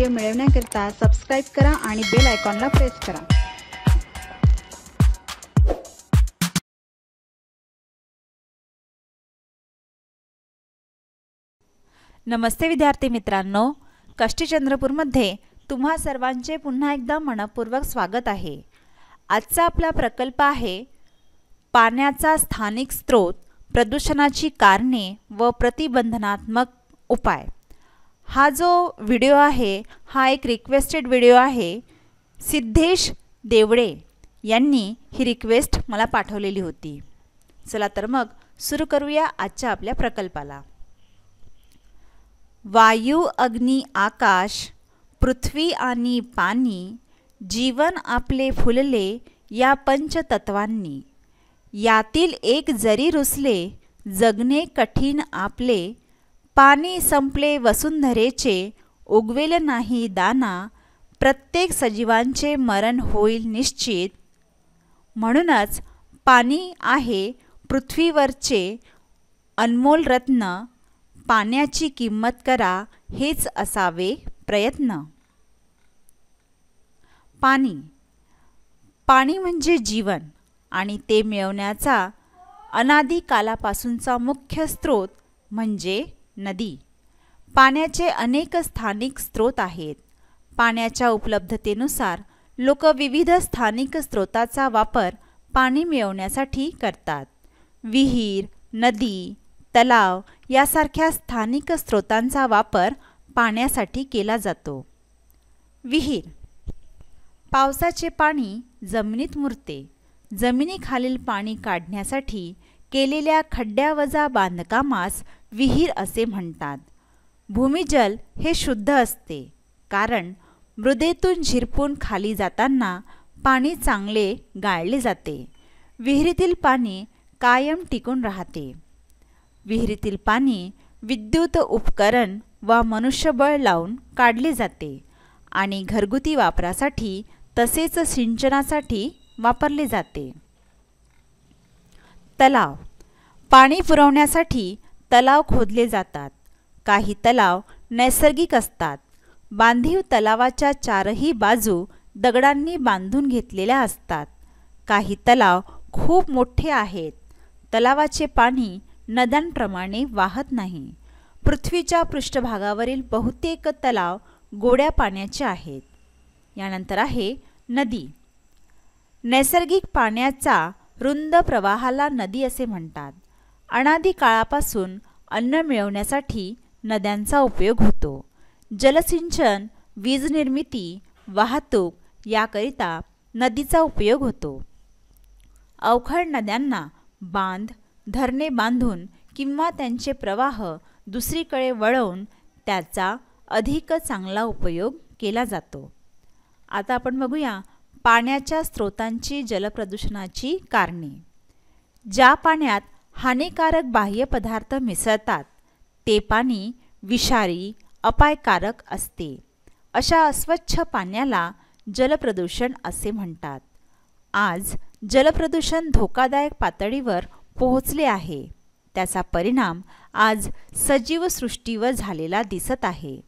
video मिळवण्याकरिता subscribe करा आणि बेल आयकॉनला प्रेस करा नमस्ते विद्यार्थी मित्रांनो कष्टीचंद्रपूरमध्ये तुम्हा सर्वांचे पुन्हा एकदा मनपूर्वक स्वागत आहे आजचा आपला प्रकल्प आहे पाण्याचा स्थानिक स्रोत प्रदूषणाची कारणे व प्रतिबंधनात्मक उपाय हा जो व्हिडिओ आहे हा एक रिक्वेस्टेड व्हिडिओ आहे सिद्धेश देवडे यांनी ही रिक्वेस्ट मला पाठवलेली होती चला तर मग सुरू करूया आजच्या आपल्या प्रकल्पाला वायू अग्नी आकाश पृथ्वी आणि पाणी जीवन आपले फुलले या पंचतत्वांनी यातील एक जरी रुसले जगणे कठीण आपले पाणी संपले वसुंधरेचे उगवेल नाही दाना प्रत्येक सजीवांचे मरण होईल निश्चित म्हणूनच पाणी आहे पृथ्वीवरचे अनमोल रत्न पाण्याची किंमत करा हेच असावे प्रयत्न पाणी पाणी म्हणजे जीवन आणि ते मिळवण्याचा अनादी कालापासूनचा मुख्य स्रोत म्हणजे नदी पाण्याचे अनेक स्थानिक स्रोत आहेत पाण्याच्या उपलब्धतेनुसार लोक विविध स्थानिक स्रोताचा वापर पाणी मिळवण्यासाठी करतात विहीर नदी तलाव यासारख्या स्थानिक स्रोतांचा वापर पाण्यासाठी केला जातो विहीर पावसाचे पाणी जमिनीत मुरते जमिनीखालील पाणी काढण्यासाठी केलेल्या खड्ड्यावजा बांधकामास विहीर असे म्हणतात भूमिजल हे शुद्ध असते कारण मृदेतून झिरपून खाली जाताना पाणी चांगले गाळले जाते विहिरीतील पाणी कायम टिकून राहते विहिरीतील पाणी विद्युत उपकरण वा मनुष्यबळ लावून काढले जाते आणि घरगुती वापरासाठी तसेच सिंचनासाठी वापरले जाते तलाव पाणी पुरवण्यासाठी तलाव खोदले जातात काही तलाव नैसर्गिक असतात बांधीव तलावाच्या चारही बाजू दगडांनी बांधून घेतलेल्या असतात काही तलाव खूप मोठे आहेत तलावाचे पाणी नद्यांप्रमाणे वाहत नाही पृथ्वीच्या पृष्ठभागावरील बहुतेक तलाव गोड्या पाण्याचे आहेत यानंतर आहे नदी नैसर्गिक पाण्याचा रुंद प्रवाहाला नदी असे म्हणतात अनादी काळापासून अन्न मिळवण्यासाठी नद्यांचा उपयोग होतो जलसिंचन वीज निर्मिती वाहतूक याकरिता नदीचा उपयोग होतो अवखड नद्यांना बांध धरणे बांधून किंवा त्यांचे प्रवाह दुसरीकडे वळवून त्याचा अधिक चांगला उपयोग केला जातो आता आपण बघूया पाण्याच्या स्रोतांची जलप्रदूषणाची कारणे ज्या पाण्यात हानिकारक बाह्य पदार्थ मिसळतात ते पाणी विषारी अपायकारक असते अशा अस्वच्छ पाण्याला जलप्रदूषण असे म्हणतात आज जलप्रदूषण धोकादायक पातळीवर पोहोचले आहे त्याचा परिणाम आज सजीवसृष्टीवर झालेला दिसत आहे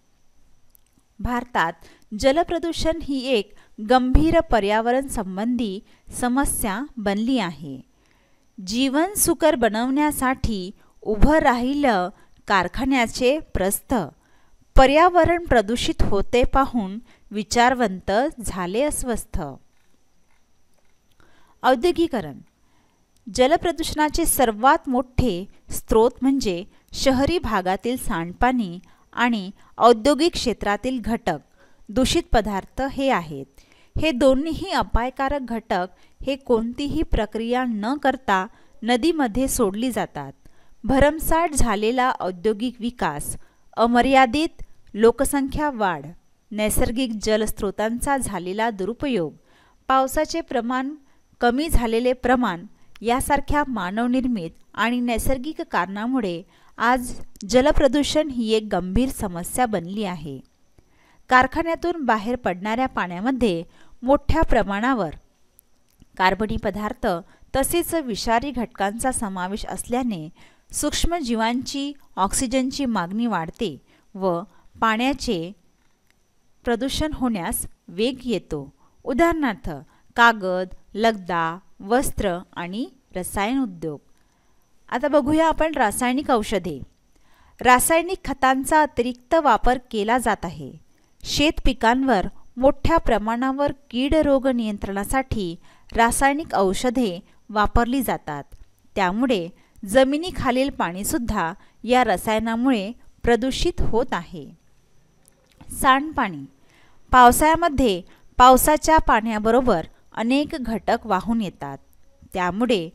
भारतात जलप्रदूषण ही एक गंभीर पर्यावरण संबंधी समस्या बनली आहे जीवन सुकर बनवण्यासाठी उभं राहिलं कारखान्याचे प्रस्थ पर्यावरण प्रदूषित होते पाहून विचारवंत झाले अस्वस्थ औद्योगिकरण जलप्रदूषणाचे सर्वात मोठे स्रोत म्हणजे शहरी भागातील सांडपाणी आणि औद्योगिक क्षेत्रातील घटक दूषित पदार्थ हे आहेत हे दोन्हीही अपायकारक घटक हे कोणतीही प्रक्रिया न करता नदीमध्ये सोडली जातात भरमसाठ झालेला औद्योगिक विकास अमर्यादित लोकसंख्या वाढ नैसर्गिक जलस्रोतांचा झालेला दुरुपयोग पावसाचे प्रमाण कमी झालेले प्रमाण यासारख्या मानवनिर्मित आणि नैसर्गिक कारणामुळे आज जलप्रदूषण ही एक गंभीर समस्या बनली आहे कारखान्यातून बाहेर पडणाऱ्या पाण्यामध्ये मोठ्या प्रमाणावर कार्बनी पदार्थ तसेच विषारी घटकांचा समावेश असल्याने सूक्ष्मजीवांची ऑक्सिजनची मागणी वाढते व पाण्याचे प्रदूषण होण्यास वेग येतो उदाहरणार्थ कागद लगदा वस्त्र आणि रसायन उद्योग आता बघूया आपण रासायनिक औषधे रासायनिक खतांचा अतिरिक्त वापर केला जात आहे शेतपिकांवर मोठ्या प्रमाणावर कीड रोग नियंत्रणासाठी रासायनिक औषधे वापरली जातात त्यामुळे जमिनीखालील पाणीसुद्धा या रसायनामुळे प्रदूषित होत आहे सांडपाणी पावसाळ्यामध्ये पावसाच्या पाण्याबरोबर अनेक घटक वाहून येतात त्यामुळे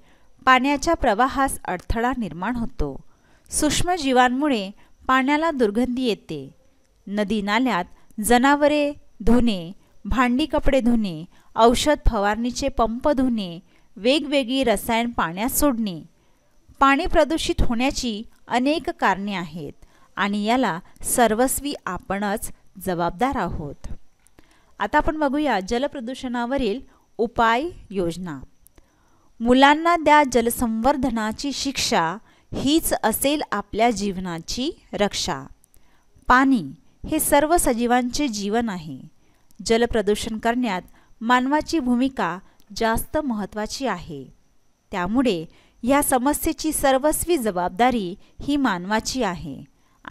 पाण्याच्या प्रवाहास अडथळा निर्माण होतो सूक्ष्मजीवांमुळे पाण्याला दुर्गंधी येते नदी नाल्यात जनावरे धुणे भांडी कपडे धुणे औषध फवारणीचे पंप धुणे वेगवेगळी रसायन पाण्यात सोडणे पाणी प्रदूषित होण्याची अनेक कारणे आहेत आणि याला सर्वस्वी आपणच जबाबदार आहोत आता आपण बघूया जलप्रदूषणावरील उपाय योजना मुलांना द्या जलसंवर्धनाची शिक्षा हीच असेल आपल्या जीवनाची रक्षा पाणी हे सर्व सजीवांचे जीवन आहे जलप्रदूषण करण्यात मानवाची भूमिका जास्त महत्त्वाची आहे त्यामुळे ह्या समस्येची सर्वस्वी जबाबदारी ही मानवाची आहे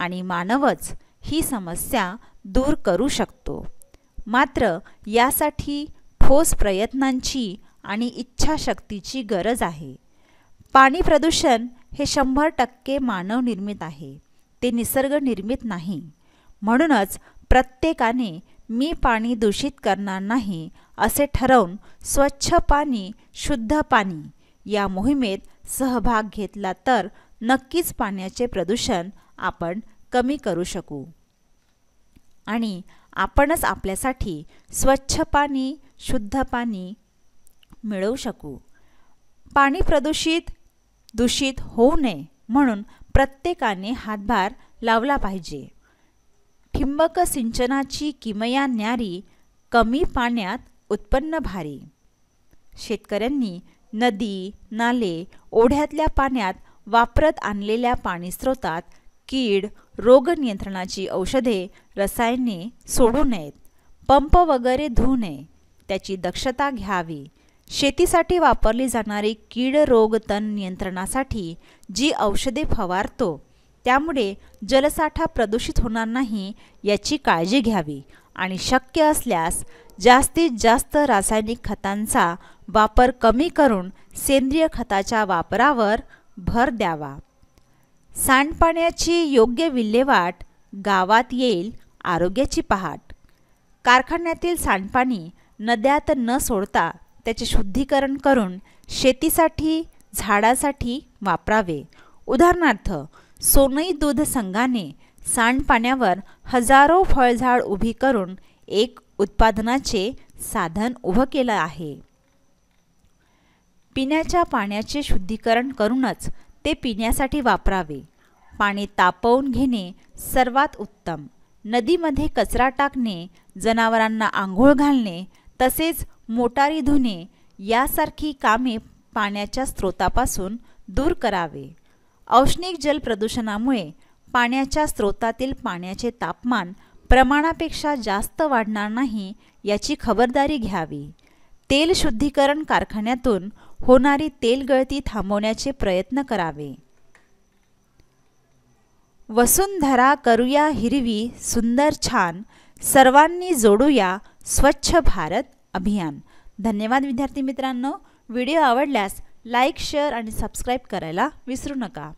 आणि मानवच ही समस्या दूर करू शकतो मात्र यासाठी ठोस प्रयत्नांची आणि इच्छाशक्तीची गरज आहे पाणी प्रदूषण हे शंभर टक्के मानवनिर्मित आहे ते निसर्गनिर्मित नाही म्हणूनच प्रत्येकाने मी पाणी दूषित करणार नाही असे ठरवून स्वच्छ पाणी शुद्ध पाणी या मोहिमेत सहभाग घेतला तर नक्कीच पाण्याचे प्रदूषण आपण कमी करू शकू आणि आपणच आपल्यासाठी स्वच्छ पाणी शुद्ध पाणी मिळवू शकू पाणी प्रदूषित दूषित होऊ नये म्हणून प्रत्येकाने हातभार लावला पाहिजे ठिंबक सिंचनाची किमया न्यारी कमी पाण्यात उत्पन्न भारी शेतकऱ्यांनी नदी नाले ओढ्यातल्या पाण्यात वापरत आणलेल्या पाणी स्रोतात कीड रोग नियंत्रणाची औषधे रसायने सोडू नयेत पंप वगैरे धुऊ नये त्याची दक्षता घ्यावी शेतीसाठी वापरली जाणारी कीड रोग तण नियंत्रणासाठी जी औषधे फवारतो त्यामुळे जलसाठा प्रदूषित होणार नाही याची काळजी घ्यावी आणि शक्य असल्यास जास्तीत जास्त रासायनिक खतांचा वापर कमी करून सेंद्रिय खताच्या वापरावर भर द्यावा सांडपाण्याची योग्य विल्हेवाट गावात येईल आरोग्याची पहाट कारखान्यातील सांडपाणी नद्यात न सोडता त्याचे शुद्धीकरण करून शेतीसाठी झाडासाठी वापरावे उदाहरणार्थ सोनई दूध संघाने सांडपाण्यावर हजारो फळझाड उभी करून एक उत्पादनाचे साधन उभं केलं आहे पिण्याच्या पाण्याचे शुद्धीकरण करूनच ते पिण्यासाठी वापरावे पाणी तापवून घेणे सर्वात उत्तम नदीमध्ये कचरा टाकणे जनावरांना आंघोळ घालणे तसेच मोटारी धुणे यासारखी कामे पाण्याच्या स्रोतापासून दूर करावे औष्णिक जल प्रदूषणामुळे पाण्याच्या स्रोतातील पाण्याचे तापमान प्रमाणापेक्षा जास्त वाढणार नाही याची खबरदारी घ्यावी तेल शुद्धीकरण कारखान्यातून होणारी तेल गळती थांबवण्याचे प्रयत्न करावे वसुंधरा करूया हिरवी सुंदर छान सर्वांनी जोडूया स्वच्छ भारत अभियान धन्यवाद विद्यार्थी मित्रांनो व्हिडिओ आवडल्यास लाईक शेअर आणि सबस्क्राईब करायला विसरू नका